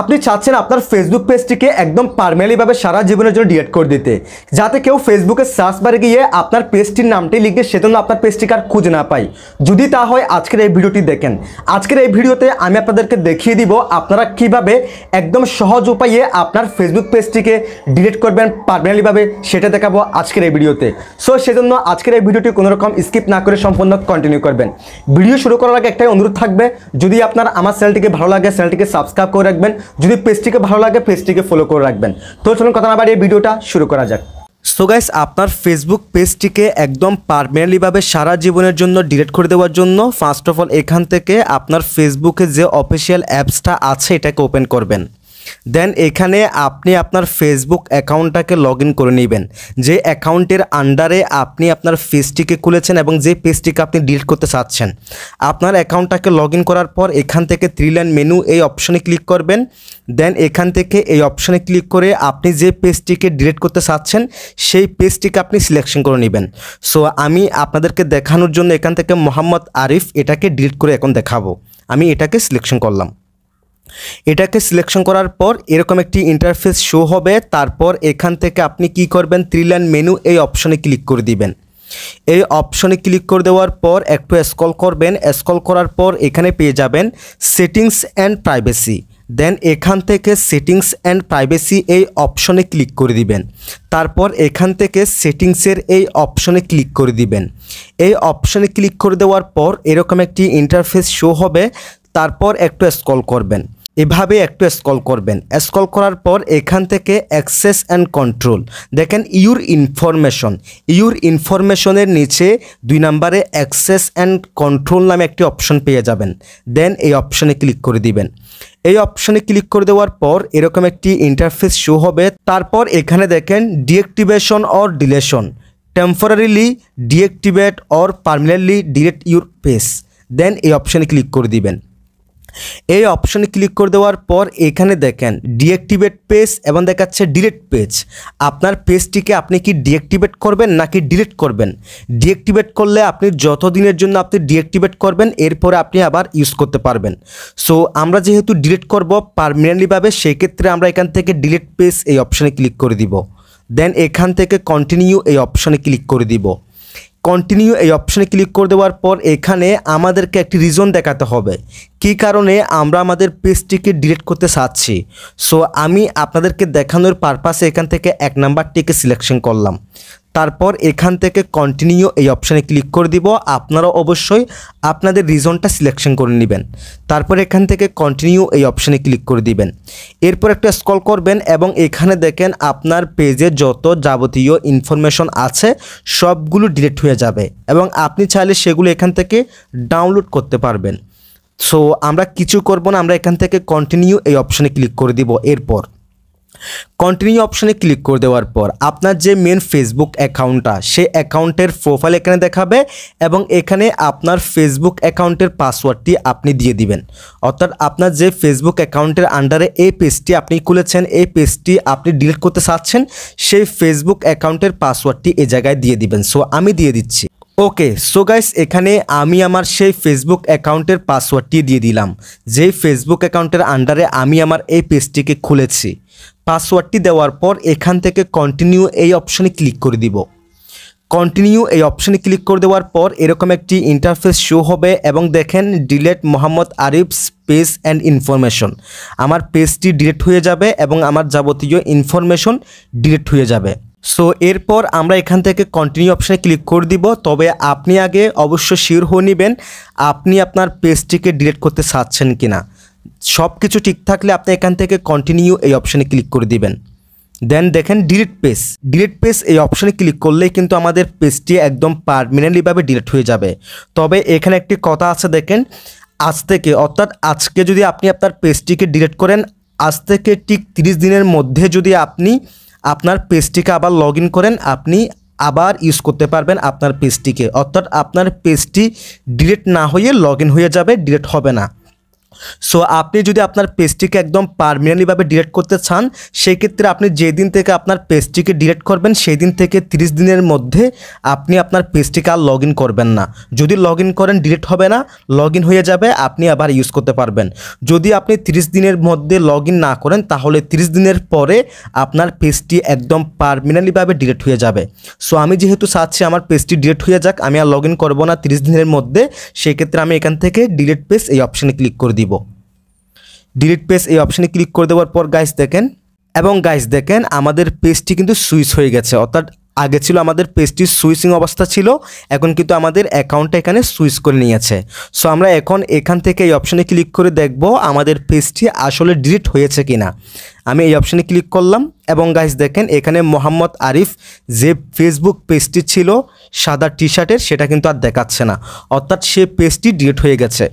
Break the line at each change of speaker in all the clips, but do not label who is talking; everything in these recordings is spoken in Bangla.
আপনি চাচ্ছেন আপনার ফেসবুক পেজটিকে একদম পারমানেন্টলিভাবে সারা জীবনের জন্য ডিলেট করে দিতে যাতে কেউ ফেসবুকে সার্চ বারে গিয়ে আপনার পেজটির নামটি লিখে সেজন্য আপনার পেজটিকে আর খুঁজে না পাই যদি তা হয় আজকের এই ভিডিওটি দেখেন আজকের এই ভিডিওতে আমি আপনাদেরকে দেখিয়ে দিব আপনারা কিভাবে একদম সহজ উপায়ে আপনার ফেসবুক পেজটিকে ডিলেট করবেন পারমানেন্টলিভাবে সেটা দেখাবো আজকের এই ভিডিওতে সো সেজন্য আজকের এই ভিডিওটি কোনোরকম স্কিপ না করে সম্পূর্ণ কন্টিনিউ করবেন ভিডিও শুরু করার আগে একটাই অনুরোধ থাকবে যদি আপনার আমার চ্যানেলটিকে ভালো লাগে চ্যানেলটিকে সাবস্ক্রাইব করে রাখবেন যদি পেজটিকে ভালো লাগে পেজটিকে ফলো করে রাখবেন তো চলুন কথা না বাড়িয়ে ভিডিওটা শুরু করা যাক সো গাইস আপনার ফেসবুক পেজটিকে একদম পারমানেন্টলিভাবে সারা জীবনের জন্য ডিলিট করে দেওয়ার জন্য ফার্স্ট অফ অল এখান থেকে আপনার ফেসবুকে যে অফিসিয়াল অ্যাপসটা আছে এটাকে ওপেন করবেন দেন এখানে আপনি আপনার ফেসবুক অ্যাকাউন্টটাকে লগ করে নেবেন যে অ্যাকাউন্টের আন্ডারে আপনি আপনার পেজটিকে খুলেছেন এবং যে পেজটিকে আপনি ডিলিট করতে চাচ্ছেন আপনার অ্যাকাউন্টটাকে লগ করার পর এখান থেকে থ্রি লাইন মেনু এই অপশনে ক্লিক করবেন দেন এখান থেকে এই অপশনে ক্লিক করে আপনি যে পেজটিকে ডিলিট করতে চাচ্ছেন সেই পেজটিকে আপনি সিলেকশন করে নেবেন সো আমি আপনাদেরকে দেখানোর জন্য এখান থেকে মোহাম্মদ আরিফ এটাকে ডিলিট করে এখন দেখাবো আমি এটাকে সিলেকশন করলাম এটাকে সিলেকশন করার পর এরকম একটি ইন্টারফেস শো হবে তারপর এখান থেকে আপনি কি করবেন থ্রি লাইন মেনু এই অপশনে ক্লিক করে দিবেন এই অপশনে ক্লিক করে দেওয়ার পর একটু স্কল করবেন স্কল করার পর এখানে পেয়ে যাবেন সেটিংস অ্যান্ড প্রাইভেসি দেন এখান থেকে সেটিংস অ্যান্ড প্রাইভেসি এই অপশনে ক্লিক করে দিবেন তারপর এখান থেকে সেটিংসের এই অপশনে ক্লিক করে দিবেন এই অপশনে ক্লিক করে দেওয়ার পর এরকম একটি ইন্টারফেস শো হবে তারপর একটু স্কল করবেন এভাবে একটু স্কল করবেন স্কল করার পর এখান থেকে অ্যাক্সেস অ্যান্ড কন্ট্রোল দেখেন ইউর ইনফরমেশন ইউর ইনফরমেশনের নিচে দুই নম্বরে অ্যাক্সেস অ্যান্ড কন্ট্রোল নামে একটি অপশন পেয়ে যাবেন দেন এই অপশনে ক্লিক করে দিবেন এই অপশনে ক্লিক করে দেওয়ার পর এরকম একটি ইন্টারফেস শো হবে তারপর এখানে দেখেন deactivation or deletion temporarily deactivate or permanently delete your page then এই অপশানে ক্লিক করে দিবেন এই অপশনে ক্লিক করে দেওয়ার পর এখানে দেখেন ডিএক্টিভেট পেজ এবং দেখাচ্ছে ডিলেট পেজ আপনার পেজটিকে আপনি কি ডিঅ্যাক্টিভেট করবেন নাকি ডিলেট করবেন ডিঅ্যাক্টিভেট করলে আপনি যত দিনের জন্য আপনি ডিঅ্যাক্টিভেট করবেন এরপরে আপনি আবার ইউজ করতে পারবেন সো আমরা যেহেতু ডিলেট করব পারমানেন্টলিভাবে সেক্ষেত্রে আমরা এখান থেকে ডিলেট পেজ এই অপশনে ক্লিক করে দিব দেন এখান থেকে কন্টিনিউ এই অপশনে ক্লিক করে দিব কন্টিনিউ এই অপশানে ক্লিক করে দেওয়ার পর এখানে আমাদেরকে একটি রিজন দেখাতে হবে কি কারণে আমরা আমাদের পেজটিকে ডিলিট করতে চাচ্ছি সো আমি আপনাদেরকে দেখানোর পারপাসে এখান থেকে এক নাম্বারটিকে সিলেকশন করলাম তারপর এখান থেকে কন্টিনিউ এই অপশানে ক্লিক করে দিব আপনারা অবশ্যই আপনাদের রিজনটা সিলেকশন করে নেবেন তারপর এখান থেকে কন্টিনিউ এই অপশানে ক্লিক করে দিবেন এরপর একটা স্কল করবেন এবং এখানে দেখেন আপনার পেজে যত যাবতীয় ইনফরমেশন আছে সবগুলো ডিলিট হয়ে যাবে এবং আপনি চাইলে সেগুলো এখান থেকে ডাউনলোড করতে পারবেন সো আমরা কিছু করব না আমরা এখান থেকে কন্টিনিউ এই অপশানে ক্লিক করে দিব এরপর কন্টিনিউ অপশানে ক্লিক করে দেওয়ার পর আপনার যে মেন ফেসবুক অ্যাকাউন্টটা সে অ্যাকাউন্টের প্রোফাইল এখানে দেখাবে এবং এখানে আপনার ফেসবুক অ্যাকাউন্টের পাসওয়ার্ডটি আপনি দিয়ে দিবেন অর্থাৎ আপনার যে ফেসবুক অ্যাকাউন্টের আন্ডারে এই পেজটি আপনি খুলেছেন এই পেজটি আপনি ডিলিট করতে চাচ্ছেন সেই ফেসবুক অ্যাকাউন্টের পাসওয়ার্ডটি এ জায়গায় দিয়ে দিবেন সো আমি দিয়ে দিচ্ছি ওকে সো গাইস এখানে আমি আমার সেই ফেসবুক অ্যাকাউন্টের পাসওয়ার্ডটি দিয়ে দিলাম যেই ফেসবুক অ্যাকাউন্টের আন্ডারে আমি আমার এই পেজটিকে খুলেছি পাসওয়ার্ডটি দেওয়ার পর এখান থেকে কন্টিনিউ এই অপশনে ক্লিক করে দিব কন্টিনিউ এই অপশনে ক্লিক করে দেওয়ার পর এরকম একটি ইন্টারফেস শো হবে এবং দেখেন delete Mohammad Arif page and information আমার পেজটি ডিলেট হয়ে যাবে এবং আমার যাবতীয় ইনফরমেশন ডিলেট হয়ে যাবে সো এরপর আমরা এখান থেকে কন্টিনিউ অপশানে ক্লিক করে দিব তবে আপনি আগে অবশ্য শিওর হয়ে নেবেন আপনি আপনার পেজটিকে ডিলেট করতে চাচ্ছেন কিনা সব কিছু ঠিক থাকলে আপনি এখান থেকে কন্টিনিউ এই অপশানে ক্লিক করে দিবেন দেন দেখেন ডিলিট পেজ ডিলিট পেজ এই অপশানে ক্লিক করলেই কিন্তু আমাদের পেজটি একদম পারমানেন্টলিভাবে ডিলিট হয়ে যাবে তবে এখানে একটি কথা আছে দেখেন আজ থেকে অর্থাৎ আজকে যদি আপনি আপনার পেজটিকে ডিলিট করেন আজ থেকে ঠিক তিরিশ দিনের মধ্যে যদি আপনি আপনার পেজটিকে আবার লগ করেন আপনি আবার ইউজ করতে পারবেন আপনার পেজটিকে অর্থাৎ আপনার পেজটি ডিলিট না হয়ে লগ হয়ে যাবে ডিলিট হবে না সো আপনি যদি আপনার পেস্টটিকে একদম পারমানেন্টলিভাবে ডিলেট করতে চান সেক্ষেত্রে আপনি যেদিন থেকে আপনার পেজটিকে ডিলেট করবেন সেই দিন থেকে 30 দিনের মধ্যে আপনি আপনার পেজটিকে আর লগ করবেন না যদি লগ করেন ডিলেট হবে না লগ হয়ে যাবে আপনি আবার ইউজ করতে পারবেন যদি আপনি 30 দিনের মধ্যে লগ না করেন তাহলে 30 দিনের পরে আপনার পেজটি একদম পারমানেন্টলিভাবে ডিলেট হয়ে যাবে সো আমি যেহেতু চাচ্ছি আমার পেজটি ডিলেট হয়ে যাক আমি আর লগ ইন করবো না 30 দিনের মধ্যে সেক্ষেত্রে আমি এখান থেকে ডিলেট পেজ এই অপশানে ক্লিক করে দিব ডিলিট পেজ এই অপশানে ক্লিক করে দেওয়ার পর গাইস দেখেন এবং গাইস দেখেন আমাদের পেজটি কিন্তু সুইচ হয়ে গেছে অর্থাৎ আগে ছিল আমাদের পেজটির সুইচিং অবস্থা ছিল এখন কিন্তু আমাদের অ্যাকাউন্টটা এখানে সুইচ করে নিয়েছে সো আমরা এখন এখান থেকে এই অপশানে ক্লিক করে দেখব আমাদের পেজটি আসলে ডিলিট হয়েছে কিনা আমি এই অপশানে ক্লিক করলাম এবং গাইজ দেখেন এখানে মোহাম্মদ আরিফ যে ফেসবুক পেজটি ছিল সাদা টি শার্টের সেটা কিন্তু আর দেখাচ্ছে না অর্থাৎ সে পেজটি ডিলিট হয়ে গেছে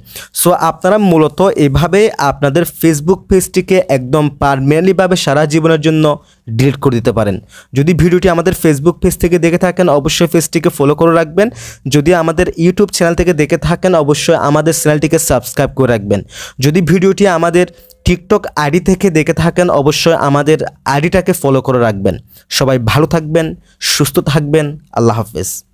সো আপনারা মূলত এভাবে আপনাদের ফেসবুক পেজটিকে একদম পারমানেন্টলিভাবে সারা জীবনের জন্য ডিলিট করে দিতে পারেন যদি ভিডিওটি আমাদের ফেসবুক পেজ থেকে দেখে থাকেন অবশ্যই পেজটিকে ফলো করে রাখবেন যদি আমাদের ইউটিউব চ্যানেল থেকে দেখে থাকেন অবশ্যই আমাদের চ্যানেলটিকে সাবস্ক্রাইব করে রাখবেন যদি ভিডিওটি আমাদের টিকটক আইডি থেকে দেখে থাকেন অবশ্যই আমাদের আইডিটাকে ফলো করে রাখবেন সবাই ভালো থাকবেন সুস্থ থাকবেন আল্লাহ হাফেজ